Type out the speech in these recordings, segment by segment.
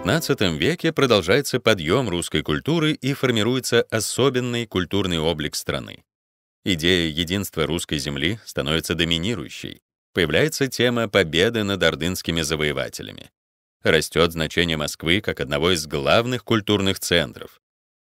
XV веке продолжается подъем русской культуры и формируется особенный культурный облик страны. Идея единства русской земли становится доминирующей. Появляется тема победы над ордынскими завоевателями. Растет значение Москвы как одного из главных культурных центров.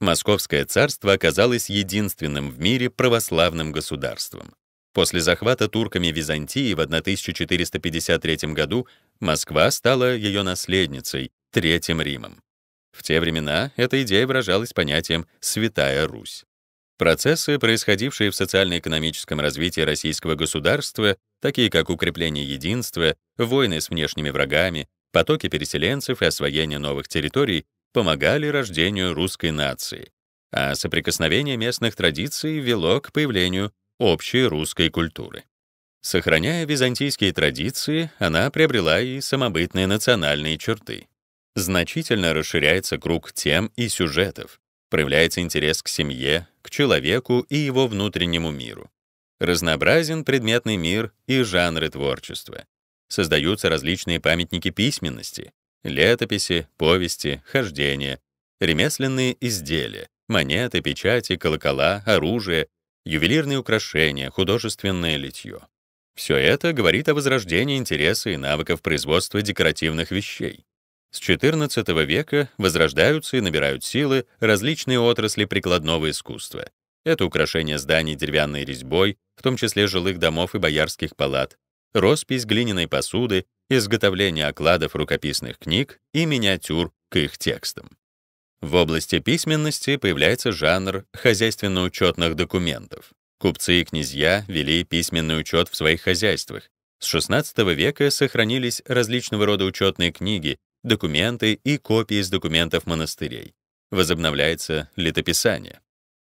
Московское царство оказалось единственным в мире православным государством. После захвата турками Византии в 1453 году Москва стала ее наследницей Третьим Римом. В те времена эта идея выражалась понятием «святая Русь». Процессы, происходившие в социально-экономическом развитии российского государства, такие как укрепление единства, войны с внешними врагами, потоки переселенцев и освоение новых территорий, помогали рождению русской нации, а соприкосновение местных традиций вело к появлению общей русской культуры. Сохраняя византийские традиции, она приобрела и самобытные национальные черты значительно расширяется круг тем и сюжетов, проявляется интерес к семье, к человеку и его внутреннему миру. Разнообразен предметный мир и жанры творчества. Создаются различные памятники письменности, летописи, повести, хождения, ремесленные изделия, монеты, печати, колокола, оружие, ювелирные украшения, художественное литье. Все это говорит о возрождении интереса и навыков производства декоративных вещей, с XIV века возрождаются и набирают силы различные отрасли прикладного искусства. Это украшение зданий деревянной резьбой, в том числе жилых домов и боярских палат, роспись глиняной посуды, изготовление окладов рукописных книг и миниатюр к их текстам. В области письменности появляется жанр хозяйственно-учетных документов. Купцы и князья вели письменный учет в своих хозяйствах. С XVI века сохранились различного рода учетные книги, документы и копии с документов монастырей. Возобновляется летописание.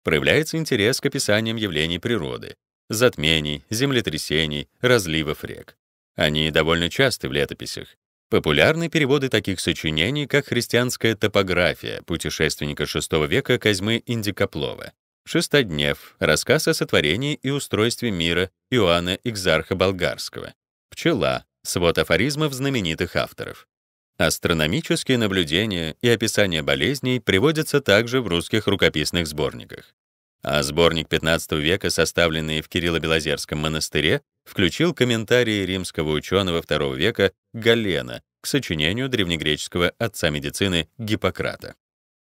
Проявляется интерес к описаниям явлений природы, затмений, землетрясений, разливов рек. Они довольно часты в летописях. Популярны переводы таких сочинений, как «Христианская топография» путешественника VI века Козьмы Индикоплова, «Шестоднев», «Рассказ о сотворении и устройстве мира» Иоанна Экзарха Болгарского, «Пчела», свод афоризмов знаменитых авторов. Астрономические наблюдения и описание болезней приводятся также в русских рукописных сборниках. А сборник XV века, составленный в Кирилло-Белозерском монастыре, включил комментарии римского ученого II века Галена к сочинению древнегреческого отца медицины Гиппократа.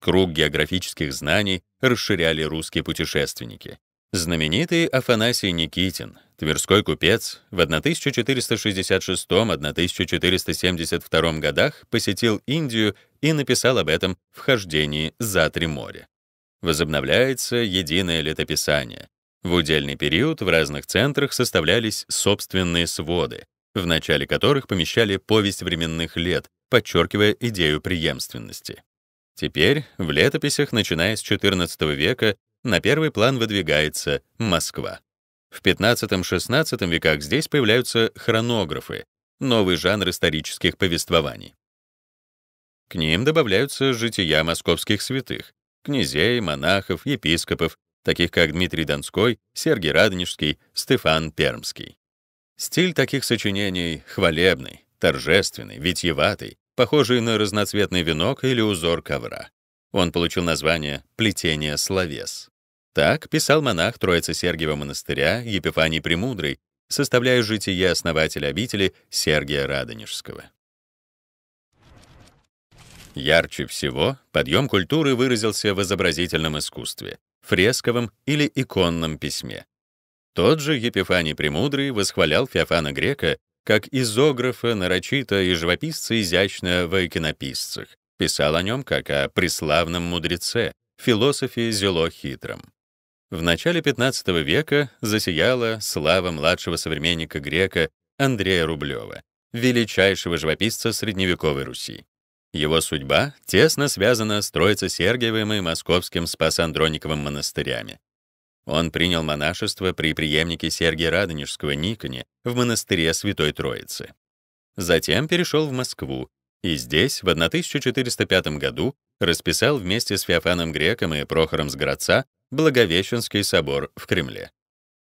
Круг географических знаний расширяли русские путешественники. Знаменитый Афанасий Никитин, тверской купец, в 1466-1472 годах посетил Индию и написал об этом «Вхождении за три моря». Возобновляется единое летописание. В удельный период в разных центрах составлялись собственные своды, в начале которых помещали повесть временных лет, подчеркивая идею преемственности. Теперь в летописях, начиная с XIV века, на первый план выдвигается Москва. В 15-16 веках здесь появляются хронографы, новый жанр исторических повествований. К ним добавляются жития московских святых, князей, монахов, епископов, таких как Дмитрий Донской, Сергий Радонежский, Стефан Пермский. Стиль таких сочинений хвалебный, торжественный, витьеватый, похожий на разноцветный венок или узор ковра. Он получил название «плетение словес». Так писал монах Троицы Сергиева монастыря Епифаний Премудрый, составляя житие основателя обители Сергия Радонежского. Ярче всего подъем культуры выразился в изобразительном искусстве, фресковом или иконном письме. Тот же Епифаний Премудрый восхвалял Феофана Грека как изографа, нарочито и живописца изящно в иконописцах, писал о нем как о преславном мудреце, философе зело хитром. В начале XV века засияла слава младшего современника грека Андрея Рублева, величайшего живописца средневековой Руси. Его судьба тесно связана с Троице-Сергиевым и Московским Спасо-Андрониковым монастырями. Он принял монашество при преемнике Сергия Радонежского Никоне в монастыре Святой Троицы. Затем перешел в Москву и здесь в 1405 году расписал вместе с Феофаном Греком и Прохором с Сгородца Благовещенский собор в Кремле.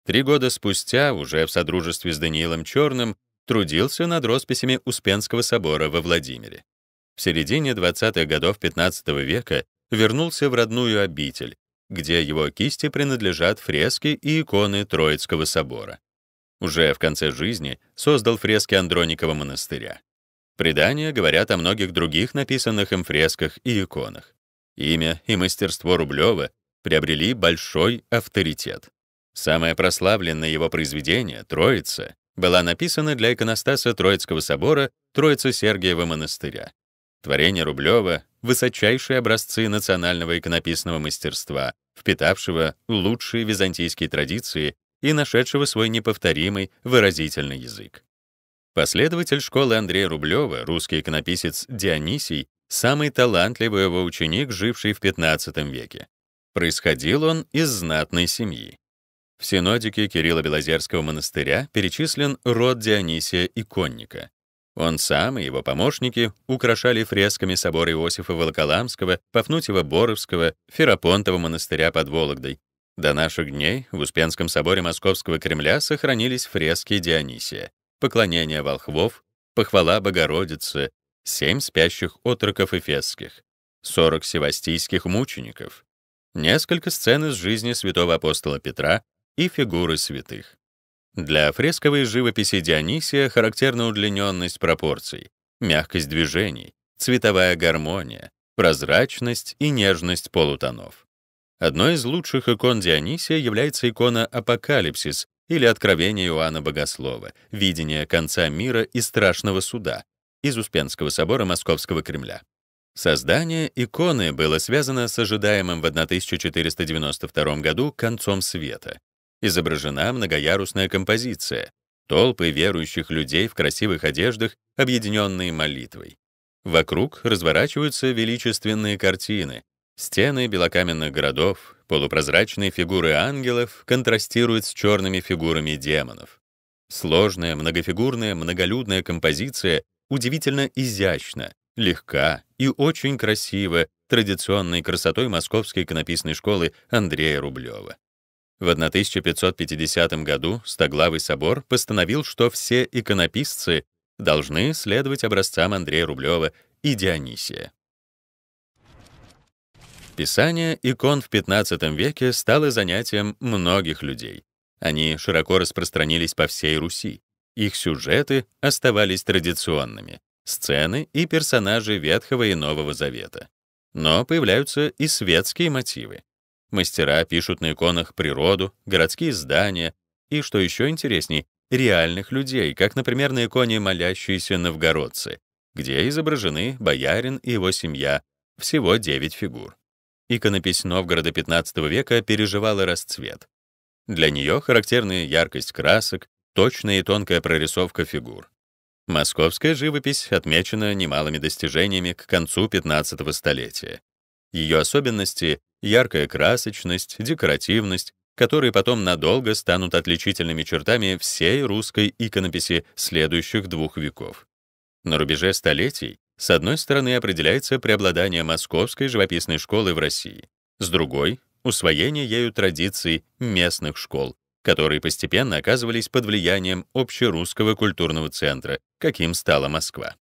Три года спустя, уже в содружестве с Даниилом Черным, трудился над росписями Успенского собора во Владимире. В середине 20-х годов XV века вернулся в родную обитель, где его кисти принадлежат фрески и иконы Троицкого собора. Уже в конце жизни создал фрески Андроникова монастыря. Предания говорят о многих других написанных им фресках и иконах. Имя и мастерство Рублева приобрели большой авторитет. Самое прославленное его произведение, «Троица», была написана для иконостаса Троицкого собора Троица Сергиева монастыря. Творение Рублева — высочайшие образцы национального иконописного мастерства, впитавшего лучшие византийские традиции и нашедшего свой неповторимый выразительный язык. Последователь школы Андрея Рублева, русский иконописец Дионисий, самый талантливый его ученик, живший в XV веке. Происходил он из знатной семьи. В синодике Кирилла Белозерского монастыря перечислен род Дионисия Иконника. Он сам и его помощники украшали фресками собор Иосифа Волоколамского, Пафнутьева-Боровского, Ферапонтова монастыря под Вологдой. До наших дней в Успенском соборе Московского Кремля сохранились фрески Дионисия, поклонение волхвов, похвала Богородицы, семь спящих отроков эфесских, сорок севастийских мучеников, несколько сцен из жизни святого апостола Петра и фигуры святых. Для фресковой живописи Дионисия характерна удлиненность пропорций, мягкость движений, цветовая гармония, прозрачность и нежность полутонов. Одной из лучших икон Дионисия является икона «Апокалипсис» или «Откровение Иоанна Богослова», «Видение конца мира и страшного суда» из Успенского собора Московского Кремля. Создание иконы было связано с ожидаемым в 1492 году концом света. Изображена многоярусная композиция, толпы верующих людей в красивых одеждах, объединенные молитвой. Вокруг разворачиваются величественные картины. Стены белокаменных городов, полупрозрачные фигуры ангелов контрастируют с черными фигурами демонов. Сложная, многофигурная, многолюдная композиция удивительно изящна, легка и очень красива традиционной красотой Московской иконописной школы Андрея Рублева. В 1550 году Стоглавый собор постановил, что все иконописцы должны следовать образцам Андрея Рублева и Дионисия. Писание икон в XV веке стало занятием многих людей. Они широко распространились по всей Руси. Их сюжеты оставались традиционными сцены и персонажи Ветхого и Нового Завета. Но появляются и светские мотивы. Мастера пишут на иконах природу, городские здания и, что еще интересней, реальных людей, как, например, на иконе «Молящиеся новгородцы», где изображены боярин и его семья, всего 9 фигур. Иконопись Новгорода XV века переживала расцвет. Для нее характерны яркость красок, точная и тонкая прорисовка фигур. Московская живопись отмечена немалыми достижениями к концу 15-го столетия. Ее особенности — яркая красочность, декоративность, которые потом надолго станут отличительными чертами всей русской иконописи следующих двух веков. На рубеже столетий, с одной стороны, определяется преобладание московской живописной школы в России, с другой — усвоение ею традиций местных школ, которые постепенно оказывались под влиянием общерусского культурного центра каким стала Москва.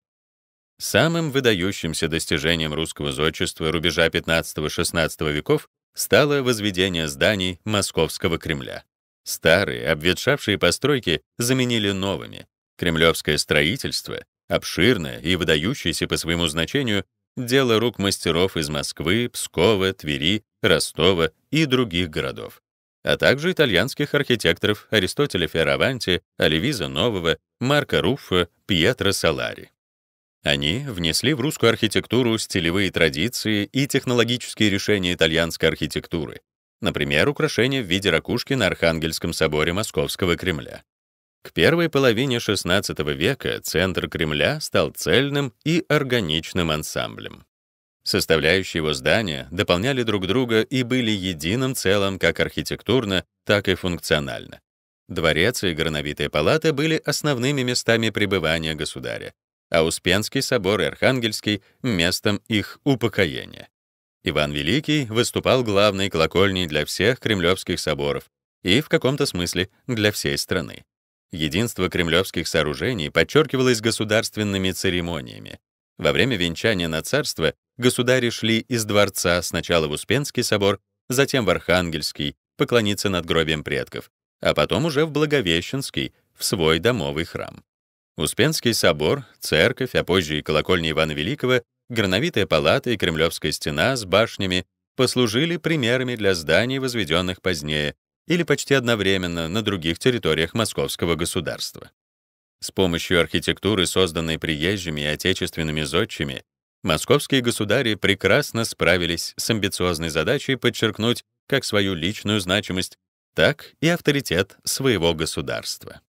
Самым выдающимся достижением русского зодчества рубежа 15-16 веков стало возведение зданий Московского Кремля. Старые, обветшавшие постройки заменили новыми. Кремлевское строительство, обширное и выдающееся по своему значению, дело рук мастеров из Москвы, Пскова, Твери, Ростова и других городов а также итальянских архитекторов Аристотеля Фиораванти, Оливиза Нового, Марка Руффа, Пьетро Салари. Они внесли в русскую архитектуру стилевые традиции и технологические решения итальянской архитектуры, например, украшения в виде ракушки на Архангельском соборе Московского Кремля. К первой половине XVI века центр Кремля стал цельным и органичным ансамблем. Составляющие его здания дополняли друг друга и были единым целым как архитектурно, так и функционально. Дворец и Грановитая палата были основными местами пребывания государя, а Успенский собор и Архангельский — местом их упокоения. Иван Великий выступал главной колокольней для всех кремлевских соборов и, в каком-то смысле, для всей страны. Единство кремлевских сооружений подчеркивалось государственными церемониями. Во время венчания на царство государи шли из дворца сначала в Успенский собор, затем в Архангельский, поклониться над надгробием предков, а потом уже в Благовещенский, в свой домовый храм. Успенский собор, церковь, а позже и колокольня Ивана Великого, грановитая палата и кремлевская стена с башнями послужили примерами для зданий, возведенных позднее или почти одновременно на других территориях московского государства. С помощью архитектуры, созданной приезжими и отечественными зодчими, Московские государи прекрасно справились с амбициозной задачей подчеркнуть как свою личную значимость, так и авторитет своего государства.